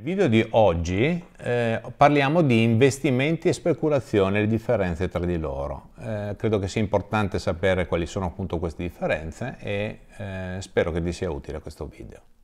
Nel video di oggi eh, parliamo di investimenti e speculazione le differenze tra di loro. Eh, credo che sia importante sapere quali sono appunto queste differenze e eh, spero che vi sia utile questo video.